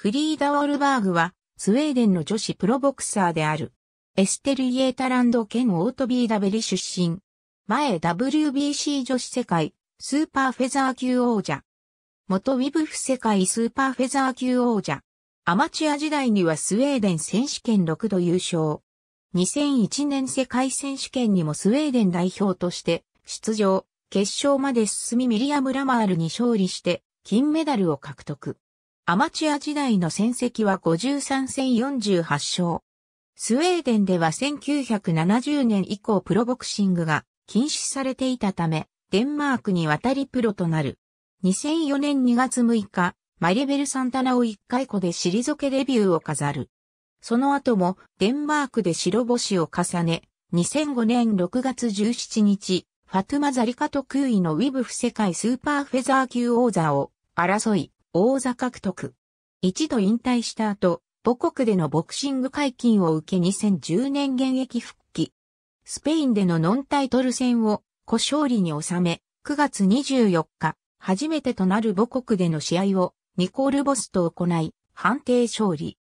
フリーダ・ウォルバーグは、スウェーデンの女子プロボクサーである。エステル・イエータランド県オートビーダベリ出身。前 WBC 女子世界スーパーフェザー級王者。元ウィブフ世界スーパーフェザー級王者。アマチュア時代にはスウェーデン選手権6度優勝。2001年世界選手権にもスウェーデン代表として出場、決勝まで進みミリアム・ラマールに勝利して金メダルを獲得。アマチュア時代の戦績は53戦48勝。スウェーデンでは1970年以降プロボクシングが禁止されていたため、デンマークに渡りプロとなる。2004年2月6日、マリベル・サンタナを1回個で退けデビューを飾る。その後もデンマークで白星を重ね、2005年6月17日、ファトゥマ・ザリカと空位のウィブフ世界スーパーフェザー級王座を争い、王座獲得。一度引退した後、母国でのボクシング解禁を受け2010年現役復帰。スペインでのノンタイトル戦を小勝利に収め、9月24日、初めてとなる母国での試合をニコールボスと行い、判定勝利。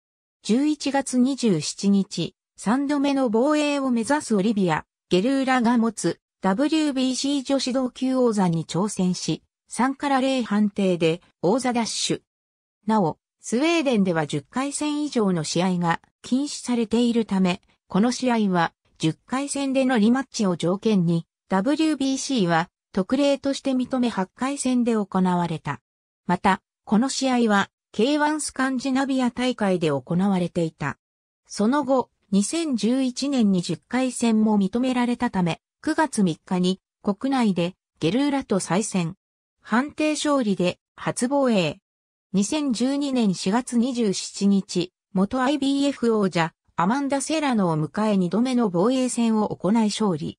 11月27日、3度目の防衛を目指すオリビア、ゲルーラが持つ WBC 女子同級王座に挑戦し、3から0判定で王座ダッシュ。なお、スウェーデンでは10回戦以上の試合が禁止されているため、この試合は10回戦でのリマッチを条件に WBC は特例として認め8回戦で行われた。また、この試合は K1 スカンジナビア大会で行われていた。その後、2011年に10回戦も認められたため、9月3日に国内でゲルーラと再戦。判定勝利で初防衛。2012年4月27日、元 IBF 王者、アマンダ・セラノを迎え2度目の防衛戦を行い勝利。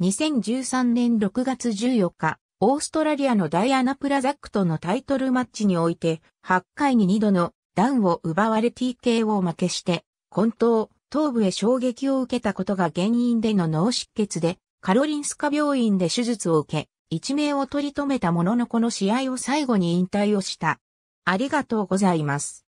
2013年6月14日、オーストラリアのダイアナ・プラザックとのタイトルマッチにおいて、8回に2度のダウンを奪われ t k を負けして、混沌、頭部へ衝撃を受けたことが原因での脳出血で、カロリンスカ病院で手術を受け、一命を取り留めたもののこの試合を最後に引退をした。ありがとうございます。